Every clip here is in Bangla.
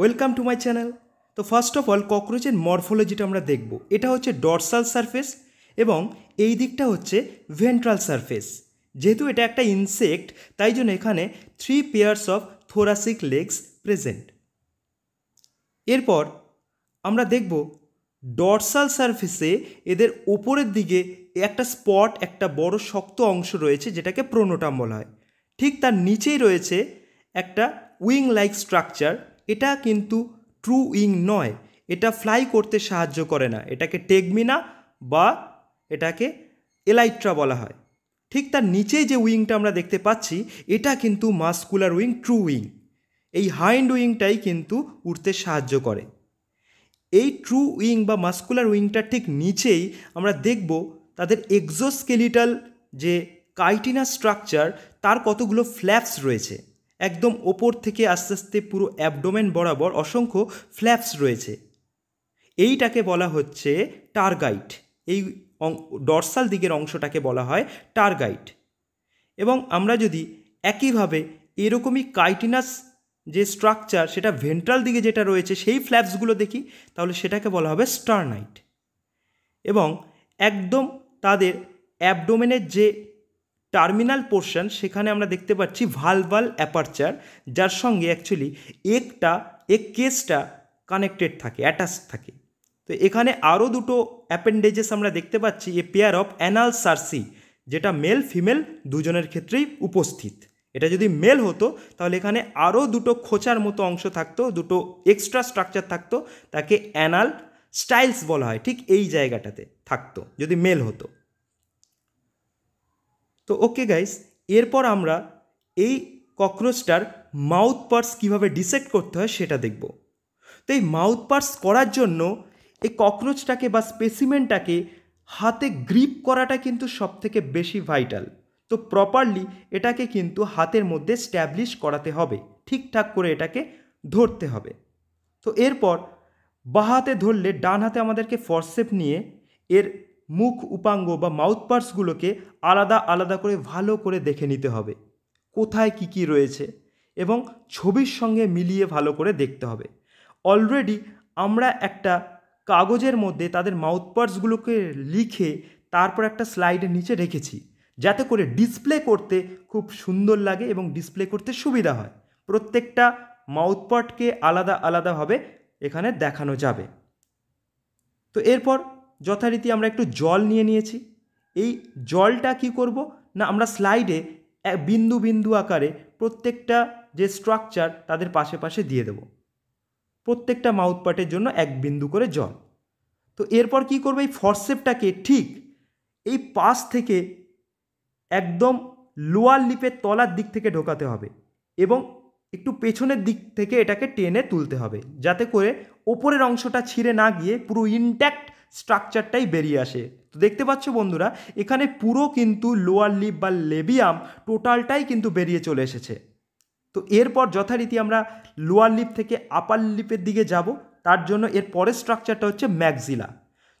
ওয়েলকাম টু মাই চ্যানেল তো ফার্স্ট অফ অল ককরোচের মরফোলজিটা আমরা দেখব এটা হচ্ছে ডরসাল সারফেস এবং এই দিকটা হচ্ছে ভেন্ট্রাল সারফেস যেহেতু এটা একটা ইনসেক্ট তাই জন্য এখানে three pairs of thoracic legs present এরপর আমরা দেখব ডরসাল সারফেসে এদের ওপরের দিকে একটা স্পট একটা বড় শক্ত অংশ রয়েছে যেটাকে প্রোনোটাম বলা হয় ঠিক তার নিচেই রয়েছে একটা উইং লাইক স্ট্রাকচার এটা কিন্তু ট্রু উইং নয় এটা ফ্লাই করতে সাহায্য করে না এটাকে টেগমিনা বা এটাকে এলাইট্রা বলা হয় ঠিক তার নিচে যে উইংটা আমরা দেখতে পাচ্ছি এটা কিন্তু মাস্কুলার উইং ট্রু উইং এই হাইন্ড উইংটাই কিন্তু উঠতে সাহায্য করে এই ট্রু উইং বা মাস্কুলার উইংটার ঠিক নিচেই আমরা দেখব তাদের এক্সোস্কেলিটাল যে কাইটিনা স্ট্রাকচার তার কতগুলো ফ্ল্যাপস রয়েছে একদম ওপর থেকে আস্তে আস্তে পুরো অ্যাবডোমেন বরাবর অসংখ্য ফ্ল্যাপস রয়েছে এইটাকে বলা হচ্ছে টার্গাইট এই ডর্সাল দিকের অংশটাকে বলা হয় টার্গাইট এবং আমরা যদি একইভাবে এরকমই কাইটিনাস যে স্ট্রাকচার সেটা ভেন্ট্রাল দিকে যেটা রয়েছে সেই ফ্ল্যাপসগুলো দেখি তাহলে সেটাকে বলা হবে স্টারনাইট এবং একদম তাদের অ্যাবডোমেনের যে টার্মিনাল পোর্শন সেখানে আমরা দেখতে পাচ্ছি ভালভাল অ্যাপারচার যার সঙ্গে অ্যাকচুয়ালি একটা এক কেসটা কানেক্টেড থাকে অ্যাটাচ থাকে তো এখানে আরও দুটো অ্যাপেন্ডেজেস আমরা দেখতে পাচ্ছি a pair of anal cerci যেটা মেল ফিমেল দুজনের ক্ষেত্রেই উপস্থিত এটা যদি মেল হতো তাহলে এখানে আরও দুটো খোঁচার মতো অংশ থাকতো দুটো এক্সট্রা স্ট্রাকচার থাকতো তাকে অ্যানাল স্টাইলস বলা হয় ঠিক এই জায়গাটাতে থাকতো যদি মেল হতো তো ওকে গাইস এরপর আমরা এই ককরোচটার মাউথ পার্স কীভাবে ডিসেক্ট করতে হয় সেটা দেখব তো এই মাউথ পার্স করার জন্য এই ককরোচটাকে বা স্পেসিমেনটাকে হাতে গ্রিপ করাটা কিন্তু সবথেকে বেশি ভাইটাল তো প্রপারলি এটাকে কিন্তু হাতের মধ্যে স্ট্যাবলিশ করাতে হবে ঠিকঠাক করে এটাকে ধরতে হবে তো এরপর বাহাতে হাতে ধরলে ডান হাতে আমাদেরকে ফরসেপ নিয়ে এর মুখ উপাঙ্গ বা মাউথ পার্টসগুলোকে আলাদা আলাদা করে ভালো করে দেখে নিতে হবে কোথায় কি কি রয়েছে এবং ছবির সঙ্গে মিলিয়ে ভালো করে দেখতে হবে অলরেডি আমরা একটা কাগজের মধ্যে তাদের মাউথ পার্টসগুলোকে লিখে তারপর একটা স্লাইডের নিচে রেখেছি যাতে করে ডিসপ্লে করতে খুব সুন্দর লাগে এবং ডিসপ্লে করতে সুবিধা হয় প্রত্যেকটা পার্টকে আলাদা আলাদাভাবে এখানে দেখানো যাবে তো এরপর যথারীতি আমরা একটু জল নিয়ে নিয়েছি এই জলটা কি করব না আমরা স্লাইডে বিন্দু বিন্দু আকারে প্রত্যেকটা যে স্ট্রাকচার তাদের পাশে পাশে দিয়ে দেব প্রত্যেকটা মাউথপার্টের জন্য এক বিন্দু করে জল তো এরপর কি করবে এই ফরসেপটাকে ঠিক এই পাশ থেকে একদম লোয়ার লিপের তলার দিক থেকে ঢোকাতে হবে এবং একটু পেছনের দিক থেকে এটাকে টেনে তুলতে হবে যাতে করে ওপরের অংশটা ছিঁড়ে না গিয়ে পুরো ইনট্যাক্ট স্ট্রাকচারটাই বেরিয়ে আসে তো দেখতে পাচ্ছ বন্ধুরা এখানে পুরো কিন্তু লোয়ার লিপ বা লেবিয়াম টোটালটাই কিন্তু বেরিয়ে চলে এসেছে তো এরপর যথারীতি আমরা লোয়ার লিপ থেকে আপার লিপের দিকে যাব তার জন্য এর পরের স্ট্রাকচারটা হচ্ছে ম্যাকজিলা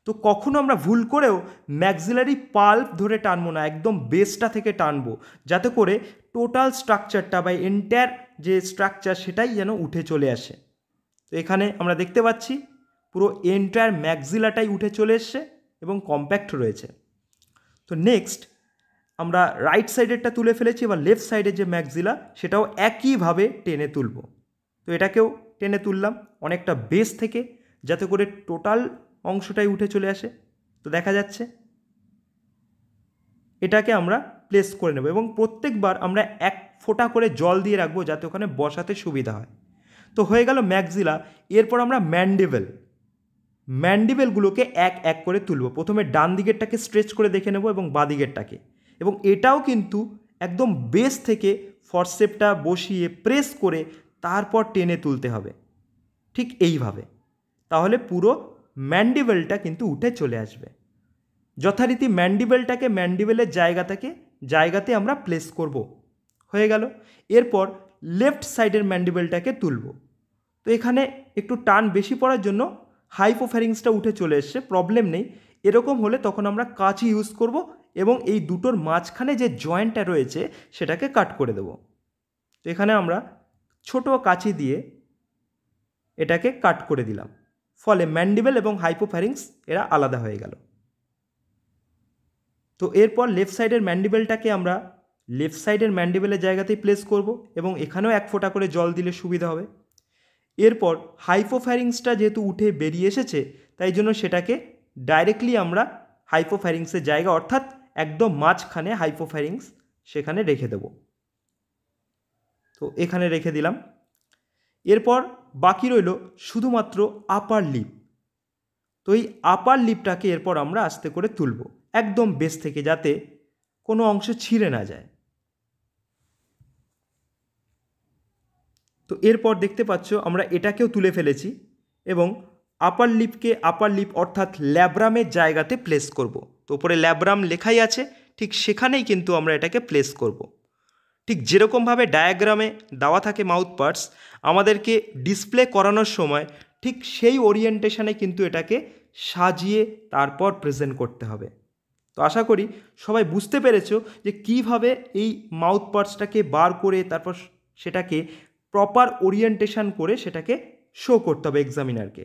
তো কখনো আমরা ভুল করেও ম্যাকজিলারি পাল্প ধরে টানবো না একদম বেসটা থেকে টানবো যাতে করে টোটাল স্ট্রাকচারটা বা এন্টায়ার যে স্ট্রাকচার সেটাই যেন উঠে চলে আসে তো এখানে আমরা দেখতে পাচ্ছি পুরো এন্টায়ার ম্যাক্সিলাটাই উঠে চলে এসছে এবং কম্প্যাক্ট রয়েছে তো নেক্সট আমরা রাইট সাইডেরটা তুলে ফেলেছি এবার লেফট সাইডের যে ম্যাক্সিলা সেটাও একইভাবে টেনে তুলব তো এটাকেও টেনে তুললাম অনেকটা বেস থেকে যাতে করে টোটাল অংশটাই উঠে চলে আসে তো দেখা যাচ্ছে এটাকে আমরা প্লেস করে নেব এবং প্রত্যেকবার আমরা এক ফোঁটা করে জল দিয়ে রাখবো যাতে ওখানে বসাতে সুবিধা হয় তো হয়ে গেল ম্যাক্সিলা এরপর আমরা ম্যান্ডেবেল ম্যান্ডিবেলগুলোকে এক এক করে তুলব প্রথমে ডান দিকেরটাকে স্ট্রেচ করে দেখে নেব এবং বাঁ দিকেরটাকে এবং এটাও কিন্তু একদম বেস থেকে ফরসেপটা বসিয়ে প্রেস করে তারপর টেনে তুলতে হবে ঠিক এইভাবে তাহলে পুরো ম্যান্ডিবেলটা কিন্তু উঠে চলে আসবে যথারীতি ম্যান্ডিবেলটাকে ম্যান্ডিবেলের জায়গা থেকে জায়গাতে আমরা প্লেস করব হয়ে গেল এরপর লেফট সাইডের ম্যান্ডিবেলটাকে তুলব তো এখানে একটু টান বেশি পড়ার জন্য হাইপোফ্যারিংসটা উঠে চলে এসছে প্রবলেম নেই এরকম হলে তখন আমরা কাঁচি ইউজ করব এবং এই দুটোর মাঝখানে যে জয়েন্টটা রয়েছে সেটাকে কাট করে দেব তো এখানে আমরা ছোট কাঁচি দিয়ে এটাকে কাট করে দিলাম ফলে ম্যান্ডিবেল এবং হাইপোফ্যারিংস এরা আলাদা হয়ে গেল তো এরপর লেফট সাইডের ম্যান্ডিবেলটাকে আমরা লেফট সাইডের ম্যান্ডিবেলের জায়গাতেই প্লেস করব এবং এখানেও এক ফোঁটা করে জল দিলে সুবিধা হবে এরপর হাইপোফ্যারিংসটা যেহেতু উঠে বেরিয়ে এসেছে তাই জন্য সেটাকে ডাইরেক্টলি আমরা হাইপোফ্যারিংসের জায়গা অর্থাৎ একদম মাঝখানে হাইপোফ্যারিংস সেখানে রেখে দেব তো এখানে রেখে দিলাম এরপর বাকি রইল শুধুমাত্র আপার লিপ তো এই আপার লিপটাকে এরপর আমরা আস্তে করে তুলব একদম বেস থেকে যাতে কোনো অংশ ছিঁড়ে না যায় তো এরপর দেখতে পাচ্ছ আমরা এটাকেও তুলে ফেলেছি এবং আপার লিপকে আপার লিপ অর্থাৎ ল্যাব্রামের জায়গাতে প্লেস করব। তো ওপরে ল্যাব্রাম লেখাই আছে ঠিক সেখানেই কিন্তু আমরা এটাকে প্লেস করব। ঠিক যেরকমভাবে ডায়াগ্রামে দেওয়া থাকে মাউথ পার্টস আমাদেরকে ডিসপ্লে করানোর সময় ঠিক সেই ওরিয়েন্টেশনে কিন্তু এটাকে সাজিয়ে তারপর প্রেজেন্ট করতে হবে তো আশা করি সবাই বুঝতে পেরেছ যে কিভাবে এই মাউথ পার্টসটাকে বার করে তারপর সেটাকে প্রপার ওরিয়েন্টেশন করে সেটাকে শো করতে হবে এক্সামিনারকে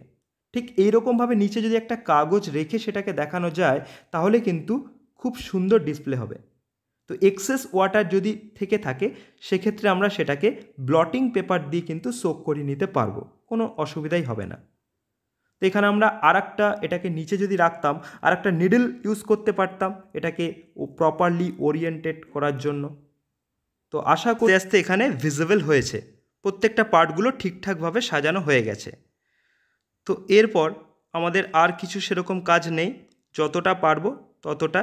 ঠিক এইরকমভাবে নিচে যদি একটা কাগজ রেখে সেটাকে দেখানো যায় তাহলে কিন্তু খুব সুন্দর ডিসপ্লে হবে তো এক্সেস ওয়াটার যদি থেকে থাকে সেক্ষেত্রে আমরা সেটাকে ব্লটিং পেপার দিয়ে কিন্তু সোক করে নিতে পারবো কোনো অসুবিধাই হবে না তো এখানে আমরা আর একটা এটাকে নিচে যদি রাখতাম আর একটা নিডল ইউজ করতে পারতাম এটাকে প্রপারলি ওরিয়েন্টেড করার জন্য তো আশা করি আস্তে এখানে ভিজিবল হয়েছে প্রত্যেকটা পার্টগুলো ঠিকঠাকভাবে সাজানো হয়ে গেছে তো এরপর আমাদের আর কিছু সেরকম কাজ নেই যতটা পারবো ততটা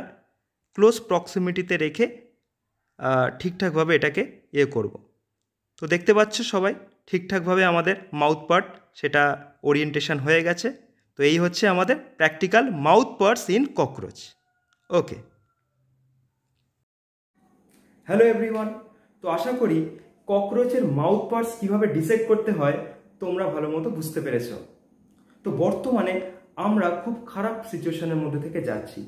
ক্লোজ প্রক্সিমিটিতে রেখে ঠিকঠাকভাবে এটাকে ইয়ে করব। তো দেখতে পাচ্ছ সবাই ঠিকঠাকভাবে আমাদের মাউথ পার্ট সেটা ওরিয়েন্টেশন হয়ে গেছে তো এই হচ্ছে আমাদের practical mouth parts in cockroach okay hello everyone তো আশা করি ককরোচের মাউথ পার্টস কীভাবে ডিসেক করতে হয় তোমরা ভালো মতো বুঝতে পেরেছ তো বর্তমানে আমরা খুব খারাপ সিচুয়েশনের মধ্যে থেকে যাচ্ছি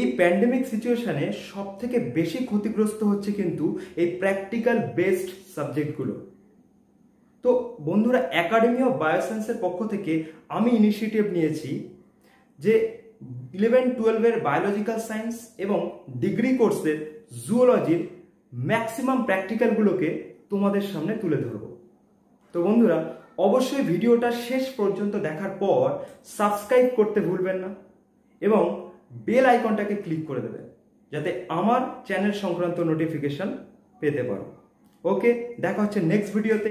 এই প্যান্ডেমিক সিচুয়েশানে সব থেকে বেশি ক্ষতিগ্রস্ত হচ্ছে কিন্তু এই প্র্যাকটিক্যাল বেসড সাবজেক্টগুলো তো বন্ধুরা একাডেমি অফ বায়োসায়েন্সের পক্ষ থেকে আমি ইনিশিয়েটিভ নিয়েছি যে ইলেভেন টুয়েলভের বায়োলজিক্যাল সায়েন্স এবং ডিগ্রি কোর্সের জুওলজির ম্যাক্সিমাম প্র্যাকটিক্যালগুলোকে তোমাদের সামনে তুলে ধরব তো বন্ধুরা অবশ্যই ভিডিওটা শেষ পর্যন্ত দেখার পর সাবস্ক্রাইব করতে ভুলবেন না এবং বেল আইকনটাকে ক্লিক করে দেবেন যাতে আমার চ্যানেল সংক্রান্ত নোটিফিকেশান পেতে পারো ওকে দেখা হচ্ছে নেক্সট ভিডিওতে